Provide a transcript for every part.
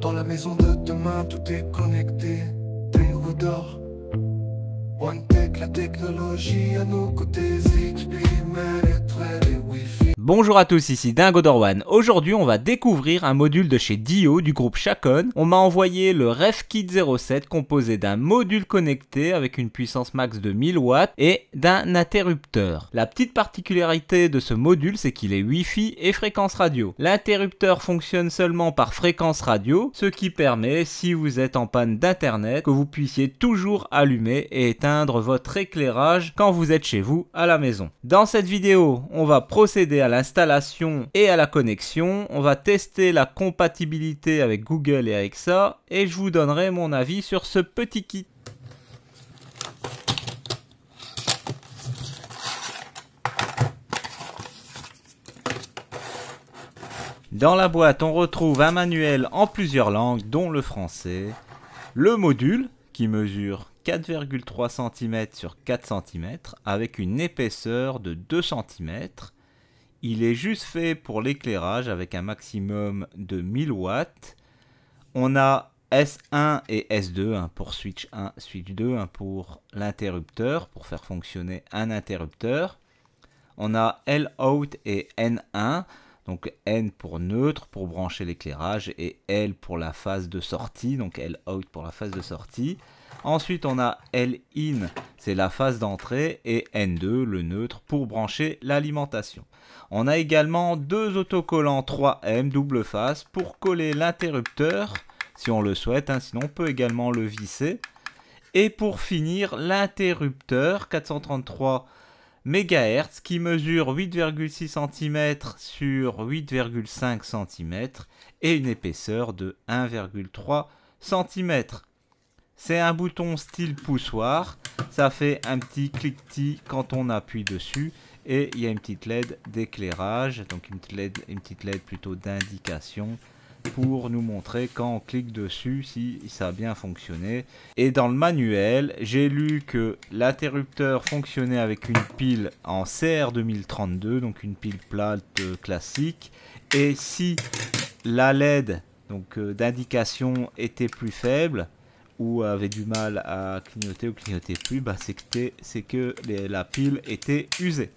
Dans la maison de demain tout est connecté Des d'or One Tech, la technologie à nos côtés XP, mais les Bonjour à tous, ici Dingo Dorwan. Aujourd'hui, on va découvrir un module de chez Dio du groupe Chacon. On m'a envoyé le RefKit 07 composé d'un module connecté avec une puissance max de 1000 watts et d'un interrupteur. La petite particularité de ce module, c'est qu'il est Wi-Fi et fréquence radio. L'interrupteur fonctionne seulement par fréquence radio, ce qui permet, si vous êtes en panne d'internet, que vous puissiez toujours allumer et éteindre votre éclairage quand vous êtes chez vous à la maison. Dans cette vidéo, on va procéder à l'installation et à la connexion. On va tester la compatibilité avec Google et Alexa et je vous donnerai mon avis sur ce petit kit. Dans la boîte, on retrouve un manuel en plusieurs langues, dont le français, le module, qui mesure 4,3 cm sur 4 cm, avec une épaisseur de 2 cm, il est juste fait pour l'éclairage avec un maximum de 1000 watts. On a S1 et S2 hein, pour switch 1, switch 2 hein, pour l'interrupteur, pour faire fonctionner un interrupteur. On a L out et N1, donc N pour neutre pour brancher l'éclairage et L pour la phase de sortie, donc L out pour la phase de sortie. Ensuite, on a L-in, c'est la phase d'entrée, et N2, le neutre, pour brancher l'alimentation. On a également deux autocollants 3M double face pour coller l'interrupteur, si on le souhaite, hein, sinon on peut également le visser. Et pour finir, l'interrupteur 433 MHz qui mesure 8,6 cm sur 8,5 cm et une épaisseur de 1,3 cm. C'est un bouton style poussoir. Ça fait un petit cliquetis quand on appuie dessus. Et il y a une petite LED d'éclairage, donc une petite LED, plutôt d'indication pour nous montrer quand on clique dessus si ça a bien fonctionné. Et dans le manuel, j'ai lu que l'interrupteur fonctionnait avec une pile en CR2032, donc une pile plate euh, classique. Et si la LED euh, d'indication était plus faible, ou avait du mal à clignoter ou clignoter plus, bah, c'est que, c'est que la pile était usée.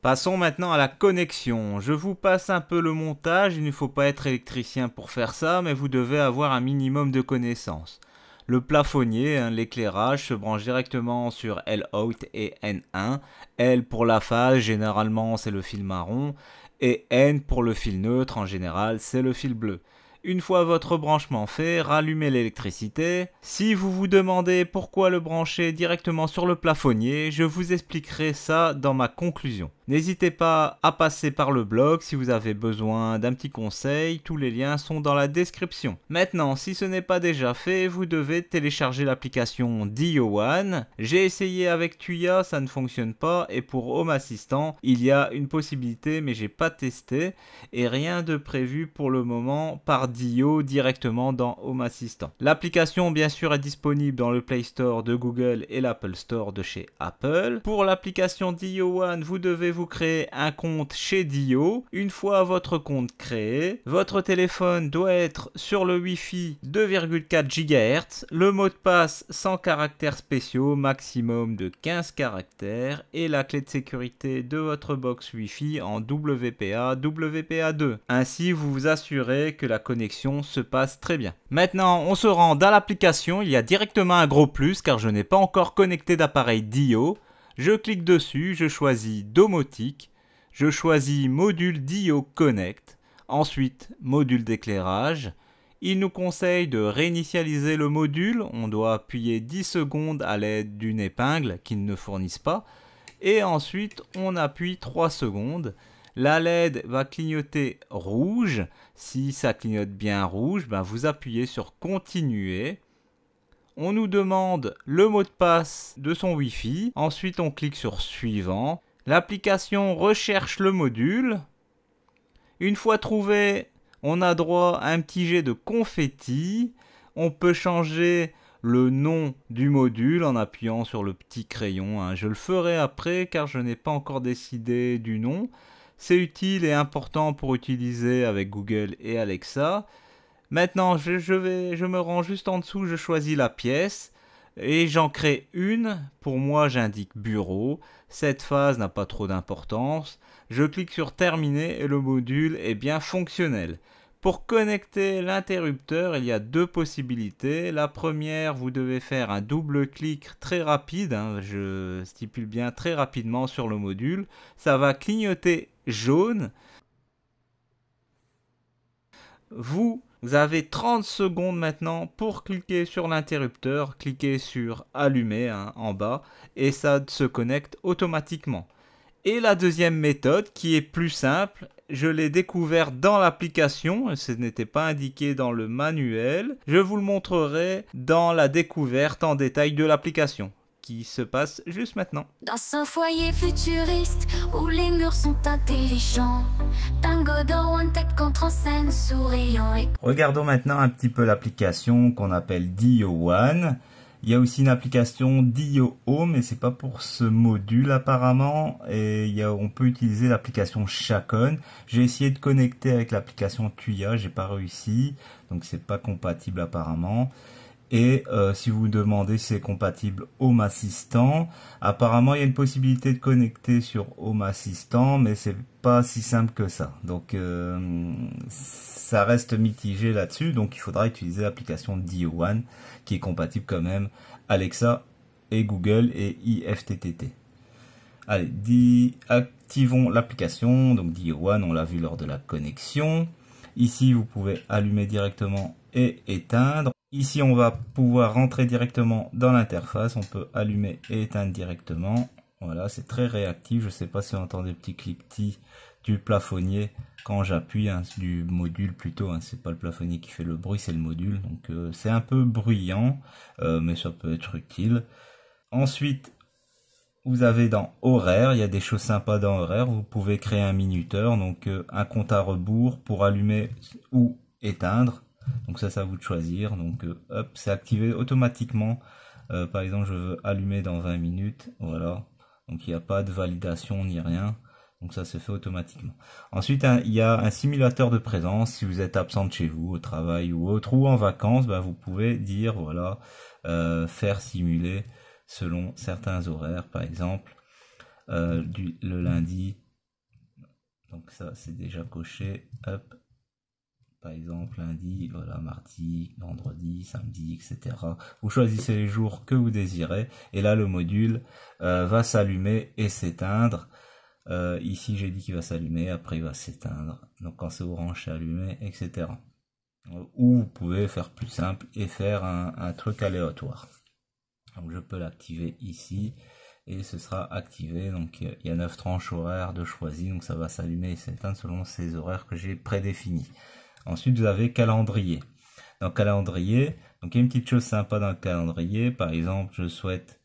Passons maintenant à la connexion. Je vous passe un peu le montage, il ne faut pas être électricien pour faire ça, mais vous devez avoir un minimum de connaissances. Le plafonnier, hein, l'éclairage, se branche directement sur L out et N1. L pour la phase, généralement c'est le fil marron. Et N pour le fil neutre, en général c'est le fil bleu. Une fois votre branchement fait, rallumez l'électricité. Si vous vous demandez pourquoi le brancher directement sur le plafonnier, je vous expliquerai ça dans ma conclusion. N'hésitez pas à passer par le blog si vous avez besoin d'un petit conseil, tous les liens sont dans la description. Maintenant, si ce n'est pas déjà fait, vous devez télécharger l'application Dio One. J'ai essayé avec Tuya, ça ne fonctionne pas et pour Home Assistant, il y a une possibilité mais j'ai pas testé et rien de prévu pour le moment par Dio directement dans Home Assistant. L'application bien sûr est disponible dans le Play Store de Google et l'Apple Store de chez Apple. Pour l'application One, vous devez vous créer un compte chez Dio. Une fois votre compte créé, votre téléphone doit être sur le wifi 2,4 GHz, le mot de passe sans caractères spéciaux, maximum de 15 caractères, et la clé de sécurité de votre box wifi en WPA WPA2. Ainsi, vous vous assurez que la connexion se passe très bien. Maintenant, on se rend dans l'application, il y a directement un gros plus car je n'ai pas encore connecté d'appareil Dio. Je clique dessus, je choisis domotique, je choisis module DIO Connect, ensuite module d'éclairage. Il nous conseille de réinitialiser le module, on doit appuyer 10 secondes à l'aide d'une épingle qu'ils ne fournissent pas, et ensuite on appuie 3 secondes. La LED va clignoter rouge. Si ça clignote bien rouge, ben vous appuyez sur continuer. On nous demande le mot de passe de son Wi-Fi. Ensuite, on clique sur Suivant. L'application recherche le module. Une fois trouvé, on a droit à un petit jet de confetti. On peut changer le nom du module en appuyant sur le petit crayon. Hein. Je le ferai après car je n'ai pas encore décidé du nom. C'est utile et important pour utiliser avec Google et Alexa. Maintenant, je, me rends juste en dessous, je choisis la pièce et j'en crée une. Pour moi, j'indique bureau. Cette phase n'a pas trop d'importance. Je clique sur terminer et le module est bien fonctionnel. Pour connecter l'interrupteur, il y a deux possibilités. La première, vous devez faire un double clic très rapide, hein, je stipule bien très rapidement sur le module. Ça va clignoter jaune. Vous vous avez 30 secondes maintenant pour cliquer sur l'interrupteur, cliquer sur allumer hein, en bas et ça se connecte automatiquement. Et la deuxième méthode qui est plus simple, je l'ai découvert dans l'application, ce n'était pas indiqué dans le manuel, je vous le montrerai dans la découverte en détail de l'application qui se passe juste maintenant. Dans un foyer futuriste où les murs sont intelligents, Regardons maintenant un petit peu l'application qu'on appelle Dio One. Il y a aussi une application Dio Home, mais c'est pas pour ce module apparemment. Et on peut utiliser l'application Chacon. J'ai essayé de connecter avec l'application Tuya, j'ai pas réussi, donc c'est pas compatible apparemment. Et euh, si vous vous demandez si c'est compatible Home Assistant, apparemment il y a une possibilité de connecter sur Home Assistant, mais c'est pas si simple que ça. Donc euh, ça reste mitigé là-dessus, donc il faudra utiliser l'application d One qui est compatible quand même Alexa et Google et IFTTT. Allez, activons l'application, donc d One, on l'a vu lors de la connexion. Ici, vous pouvez allumer directement et éteindre. Ici, on va pouvoir rentrer directement dans l'interface. On peut allumer et éteindre directement. Voilà, c'est très réactif. Je ne sais pas si on entend des petits cliquetis du plafonnier quand j'appuie, hein, du module plutôt. Ce hein. c'est pas le plafonnier qui fait le bruit, c'est le module. Donc euh, c'est un peu bruyant, euh, mais ça peut être utile. Ensuite, vous avez dans horaire, il y a des choses sympas dans horaire. Vous pouvez créer un minuteur, donc euh, un compte à rebours pour allumer ou éteindre donc ça, c'est à vous de choisir. Donc euh, hop, c'est activé automatiquement. Euh, par exemple, je veux allumer dans 20 minutes. Voilà. Donc il n'y a pas de validation ni rien. Donc ça se fait automatiquement. Ensuite, hein, il y a un simulateur de présence. Si vous êtes absent de chez vous, au travail ou autre, ou en vacances, bah, vous pouvez dire, voilà, euh, faire simuler selon certains horaires, par exemple, du, le lundi. Donc ça, c'est déjà coché. Hop, par exemple lundi, voilà, mardi, vendredi, samedi, etc. Vous choisissez les jours que vous désirez et là le module euh, va s'allumer et s'éteindre. Euh, ici j'ai dit qu'il va s'allumer, après il va s'éteindre. Donc quand c'est orange c'est allumé, etc. Ou vous pouvez faire plus simple et faire un, truc aléatoire. Donc je peux l'activer ici et ce sera activé. Donc il y a 9 tranches horaires de choisir. donc ça va s'allumer et s'éteindre selon ces horaires que j'ai prédéfinis. Ensuite, vous avez calendrier. Dans calendrier, donc il y a une petite chose sympa dans calendrier. Par exemple, je souhaite,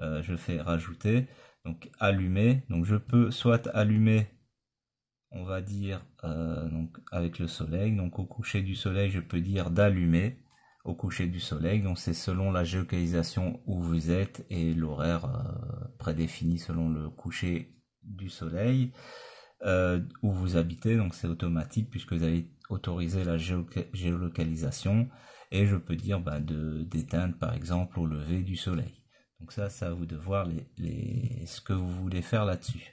euh, je fais rajouter, donc allumer. Donc je peux soit allumer, on va dire, euh, donc avec le soleil. Donc au coucher du soleil, je peux dire d'allumer au coucher du soleil. Donc c'est selon la géocalisation où vous êtes et l'horaire euh, prédéfini selon le coucher du soleil où vous habitez. Donc c'est automatique puisque vous avez autoriser la géolocalisation et je peux dire bah, d'éteindre par exemple au lever du soleil. Donc ça, ça à vous de voir les, les, ce que vous voulez faire là-dessus.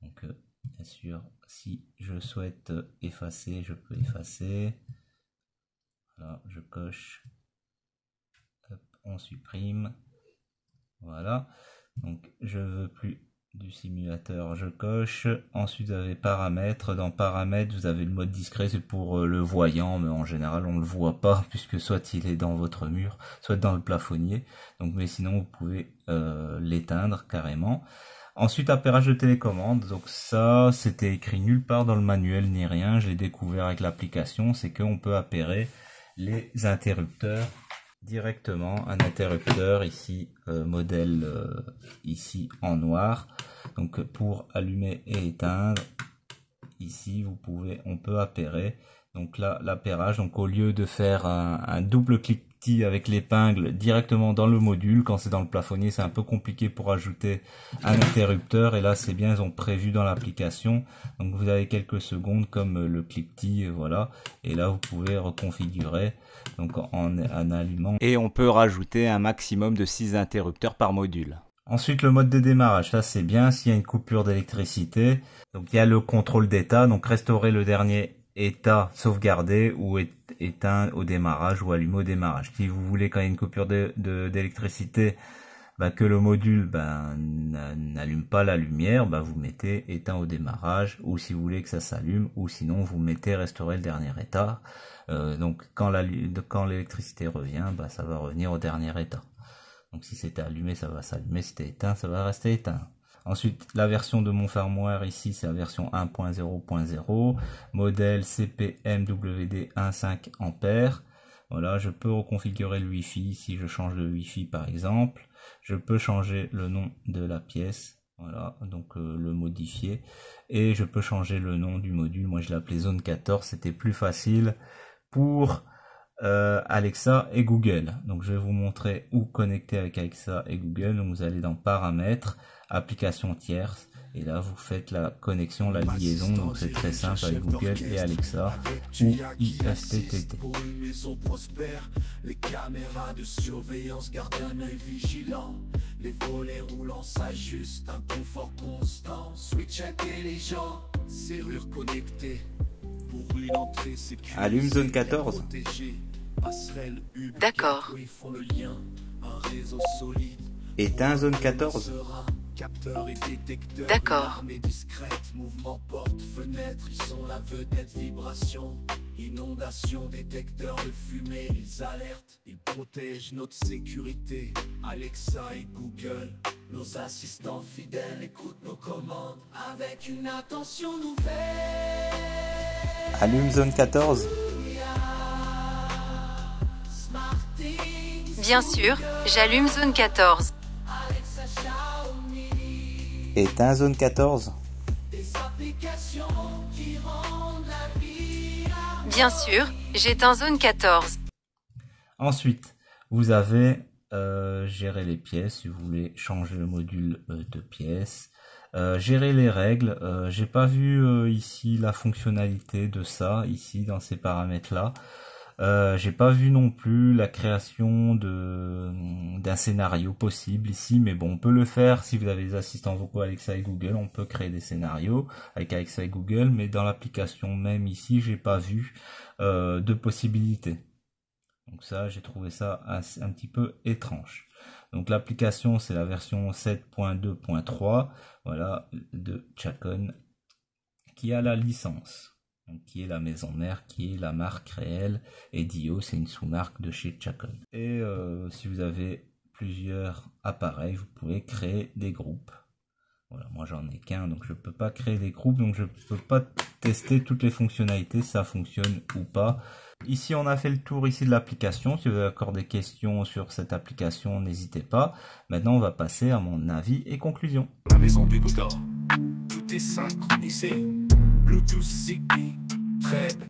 Donc euh, bien sûr, si je souhaite euh, effacer, je peux effacer. je coche. on supprime. Voilà. Donc je veux plus du simulateur je coche ensuite vous avez paramètres dans paramètres vous avez le mode discret c'est pour euh, le voyant mais en général on le voit pas puisque soit il est dans votre mur soit dans le plafonnier donc mais sinon vous pouvez euh, l'éteindre carrément ensuite appairage de télécommande donc ça c'était écrit nulle part dans le manuel ni rien je l'ai découvert avec l'application c'est qu'on peut appairer les interrupteurs directement un interrupteur ici euh, modèle euh, ici en noir donc pour allumer et éteindre ici vous pouvez on peut appairer donc là l'appairage donc au lieu de faire un, un double clic avec l'épingle directement dans le module. Quand c'est dans le plafonnier, c'est un peu compliqué pour ajouter un interrupteur. Et là, c'est bien, ils ont prévu dans l'application. Donc vous avez quelques secondes comme le cliquetis, euh, voilà. Et là, vous pouvez reconfigurer donc en, en allumant. Et on peut rajouter un maximum de six interrupteurs par module. Ensuite, le mode de démarrage, ça c'est bien s'il y a une coupure d'électricité. Donc il y a le contrôle d'état, donc restaurer le dernier état sauvegardé ou éteint au démarrage ou allumé au démarrage. Si vous voulez quand il y a une coupure d'électricité, de, d'électricité, bah, que le module bah, n'allume pas la lumière, bah, vous mettez éteint au démarrage ou si vous voulez que ça s'allume ou sinon vous mettez restaurer le dernier état. Euh, donc quand l'électricité quand revient, bah, ça va revenir au dernier état. Donc si c'était allumé, ça va s'allumer, si c'était éteint, ça va rester éteint. Ensuite, la version de mon firmware ici, c'est la version 1.0.0, modèle CPMWD 1.5 a Voilà, je peux reconfigurer le Wi-Fi si je change le Wi-Fi par exemple. Je peux changer le nom de la pièce, voilà, donc euh, le modifier. Et je peux changer le nom du module. Moi, je l'ai zone 14, c'était plus facile pour euh, Alexa et Google. Donc, je vais vous montrer où connecter avec Alexa et Google. Donc, vous allez dans paramètres, application tierce. Et là, vous faites la connexion, la liaison. Donc, c'est très simple avec Google et Alexa ou IFTTT. maison prospère, les caméras de surveillance gardent un œil vigilant. Les volets roulants s'ajustent, un confort constant. Switch intelligent, serrure connectée. Pour une entrée sécurisée, allume zone 14. D'accord. réseau solide Éteins zone 14 capteurs et détecteurs. D'accord. Mais discrète, mouvement porte, fenêtre, ils sont la vedette, vibration. Inondation, détecteur de fumée, ils alertent, ils protègent notre sécurité. Alexa et Google, nos assistants fidèles écoutent nos commandes avec une attention nouvelle. Allume zone 14. Bien sûr, j'allume zone 14 est un zone 14 Bien sûr, j'éteins zone 14. Ensuite, vous avez euh, géré gérer les pièces, si vous voulez changer le module euh, de pièces. Euh, gérer les règles, j'ai pas vu ici la fonctionnalité de ça, ici dans ces paramètres là. Euh, j'ai pas vu non plus la création d'un scénario possible ici, mais bon, on peut le faire si vous avez des assistants vocaux Alexa et Google, on peut créer des scénarios avec Alexa et Google, mais dans l'application même ici, j'ai pas vu euh, de possibilité. Donc ça, j'ai trouvé ça un petit peu étrange. Donc l'application, c'est la version 7.2.3, voilà, de Chacon, qui a la licence qui est la maison mère, qui est la marque réelle, et Dio, c'est une sous-marque de chez Chacon. Et euh, si vous avez plusieurs appareils, vous pouvez créer des groupes. Voilà, moi j'en ai qu'un, donc je ne peux pas créer des groupes, donc je ne peux pas tester toutes les fonctionnalités, ça fonctionne ou pas. Ici, on a fait le tour ici de l'application. Si vous avez encore des questions sur cette application, n'hésitez pas. Maintenant, on va passer à mon avis et conclusion. La maison du Tout est synchronisé.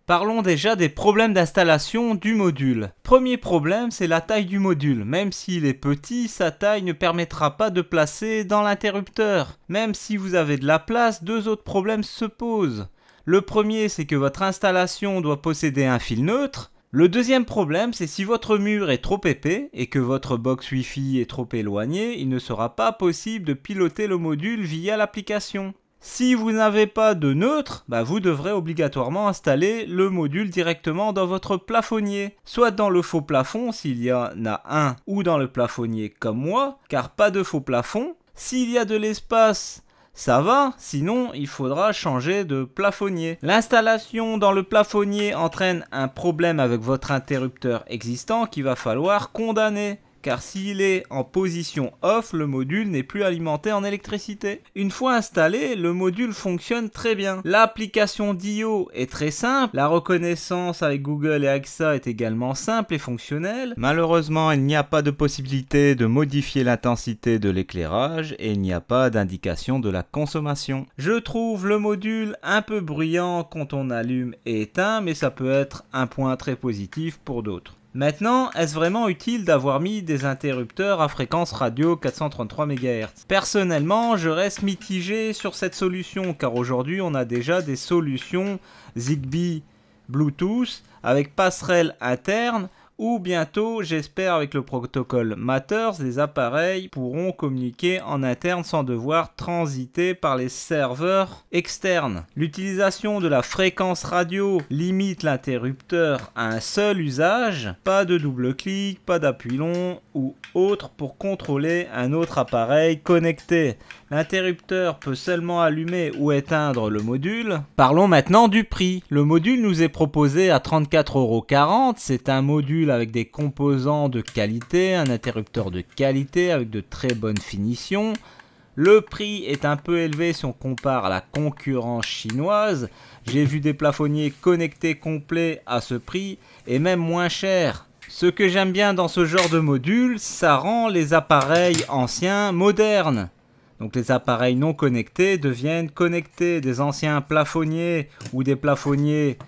Parlons déjà des problèmes d'installation du module. Premier problème, c'est la taille du module. Même s'il est petit, sa taille ne permettra pas de placer dans l'interrupteur. Même si vous avez de la place, deux autres problèmes se posent. Le premier, c'est que votre installation doit posséder un fil neutre. Le deuxième problème, c'est si votre mur est trop épais et que votre box Wi-Fi est trop éloignée, il ne sera pas possible de piloter le module via l'application. Si vous n'avez pas de neutre, bah, vous devrez obligatoirement installer le module directement dans votre plafonnier, soit dans le faux plafond s'il y en a un, ou dans le plafonnier comme moi, car pas de faux plafond. S'il y a de l'espace, ça va, sinon il faudra changer de plafonnier. L'installation dans le plafonnier entraîne un problème avec votre interrupteur existant qu'il va falloir condamner car s'il est en position off, le module n'est plus alimenté en électricité. Une fois installé, le module fonctionne très bien. L'application d'IO est très simple, la reconnaissance avec Google et AXA est également simple et fonctionnelle. Malheureusement, il n'y a pas de possibilité de modifier l'intensité de l'éclairage et il n'y a pas d'indication de la consommation. Je trouve le module un peu bruyant quand on allume et éteint, mais ça peut être un point très positif pour d'autres. Maintenant, est-ce vraiment utile d'avoir mis des interrupteurs à fréquence radio 433 MHz Personnellement, je reste mitigé sur cette solution car aujourd'hui on a déjà des solutions Zigbee Bluetooth avec passerelle interne ou bientôt, j'espère avec le protocole Matters, les appareils pourront communiquer en interne sans devoir transiter par les serveurs externes. L'utilisation de la fréquence radio limite l'interrupteur à un seul usage, pas de double clic, pas d'appui long ou autre pour contrôler un autre appareil connecté. L'interrupteur peut seulement allumer ou éteindre le module. Parlons maintenant du prix. Le module nous est proposé à 34,40€. C'est un module avec des composants de qualité, un interrupteur de qualité avec de très bonnes finitions. Le prix est un peu élevé si on compare à la concurrence chinoise. J'ai vu des plafonniers connectés complets à ce prix et même moins cher. Ce que j'aime bien dans ce genre de module, ça rend les appareils anciens modernes. Donc les appareils non connectés deviennent connectés. Des anciens plafonniers ou des plafonniers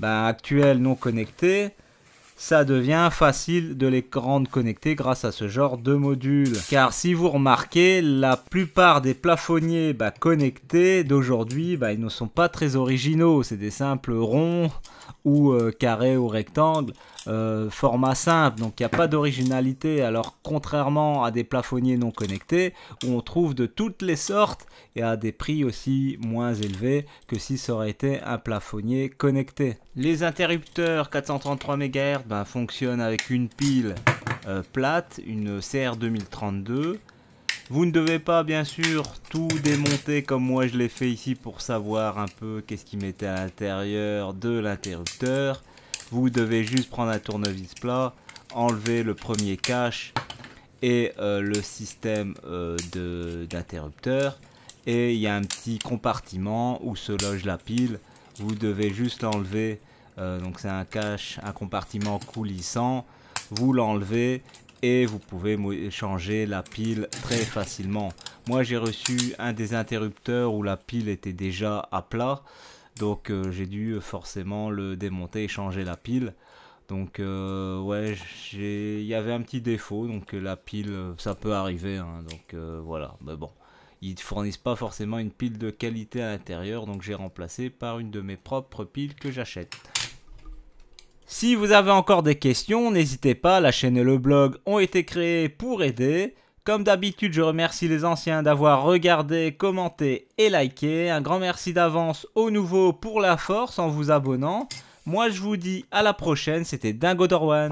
ben, actuels non connectés, ça devient facile de les rendre connectés grâce à ce genre de module. Car si vous remarquez, la plupart des plafonniers ben, connectés d'aujourd'hui, ben, ils ne sont pas très originaux. C'est des simples ronds ou euh, carrés ou rectangles euh, format simple, donc il n'y a pas d'originalité, alors contrairement à des plafonniers non connectés, où on trouve de toutes les sortes et à des prix aussi moins élevés que si ça aurait été un plafonnier connecté. Les interrupteurs 433 MHz ben, fonctionnent avec une pile euh, plate, une CR2032. Vous ne devez pas bien sûr tout démonter comme moi je l'ai fait ici pour savoir un peu qu'est-ce qui mettait à l'intérieur de l'interrupteur vous devez juste prendre un tournevis plat, enlever le premier cache et euh, le système euh, d'interrupteur. Et il y a un petit compartiment où se loge la pile. Vous devez juste l'enlever. Euh, donc c'est un cache, un compartiment coulissant. Vous l'enlevez et vous pouvez changer la pile très facilement. Moi j'ai reçu un des interrupteurs où la pile était déjà à plat. Donc euh, j'ai dû euh, forcément le démonter et changer la pile. Donc euh, ouais, il y avait un petit défaut, donc la pile, ça peut arriver. Hein. donc voilà, mais bon, ils ne fournissent pas forcément une pile de qualité à l'intérieur, donc j'ai remplacé par une de mes propres piles que j'achète. Si vous avez encore des questions, n'hésitez pas, la chaîne et le blog ont été créés pour aider. Comme d'habitude, je remercie les anciens d'avoir regardé, commenté et liké. Un grand merci d'avance aux nouveaux pour la force en vous abonnant. Moi, je vous dis à la prochaine. C'était Dingo Dorwan.